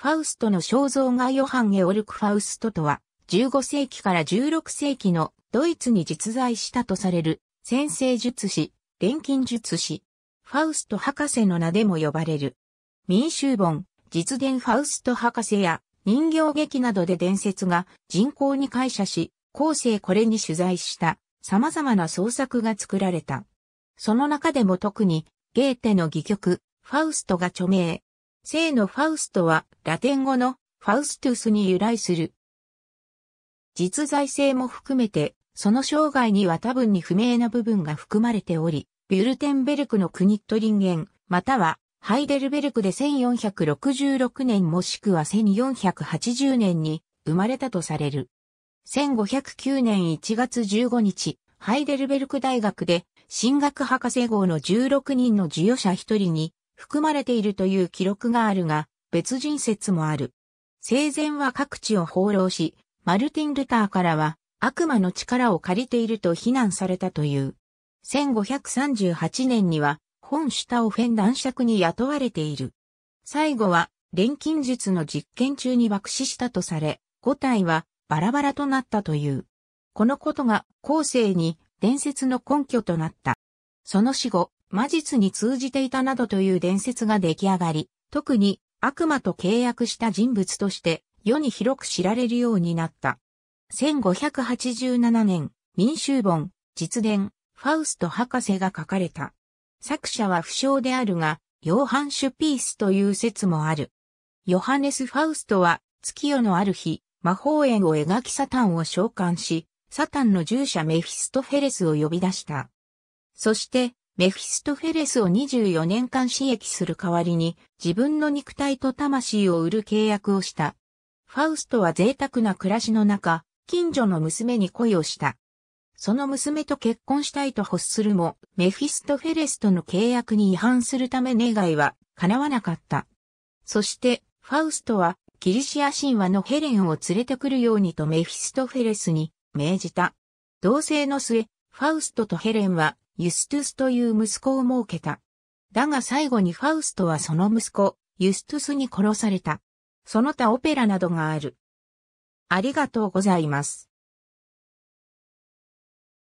ファウストの肖像画ヨハン・ゲオルク・ファウストとは、15世紀から16世紀のドイツに実在したとされる、先生術師、錬金術師、ファウスト博士の名でも呼ばれる。民衆本、実伝ファウスト博士や人形劇などで伝説が人口に解釈し、後世これに取材した様々な創作が作られた。その中でも特に、ゲーテの戯曲、ファウストが著名、聖のファウストはラテン語のファウストゥスに由来する。実在性も含めて、その生涯には多分に不明な部分が含まれており、ビュルテンベルクのクニットリンゲン、またはハイデルベルクで1466年もしくは1480年に生まれたとされる。1509年1月15日、ハイデルベルク大学で進学博士号の16人の授与者1人に含まれているという記録があるが、別人説もある。生前は各地を放浪し、マルティン・ルターからは悪魔の力を借りていると非難されたという。1538年には、本シュタオフェン男爵に雇われている。最後は、錬金術の実験中に爆死したとされ、五体はバラバラとなったという。このことが後世に伝説の根拠となった。その死後、魔術に通じていたなどという伝説が出来上がり、特に悪魔と契約した人物として世に広く知られるようになった。1587年、民衆本、実伝、ファウスト博士が書かれた。作者は不詳であるが、ヨーハン・シュピースという説もある。ヨハネス・ファウストは、月夜のある日、魔法園を描きサタンを召喚し、サタンの従者メフィストフェレスを呼び出した。そして、メフィストフェレスを24年間刺激する代わりに自分の肉体と魂を売る契約をした。ファウストは贅沢な暮らしの中、近所の娘に恋をした。その娘と結婚したいと欲するも、メフィストフェレスとの契約に違反するため願いは叶わなかった。そして、ファウストは、キリシア神話のヘレンを連れてくるようにとメフィストフェレスに命じた。同性の末、ファウストとヘレンはユストゥスという息子を設けた。だが最後にファウストはその息子、ユストゥスに殺された。その他オペラなどがある。ありがとうございます。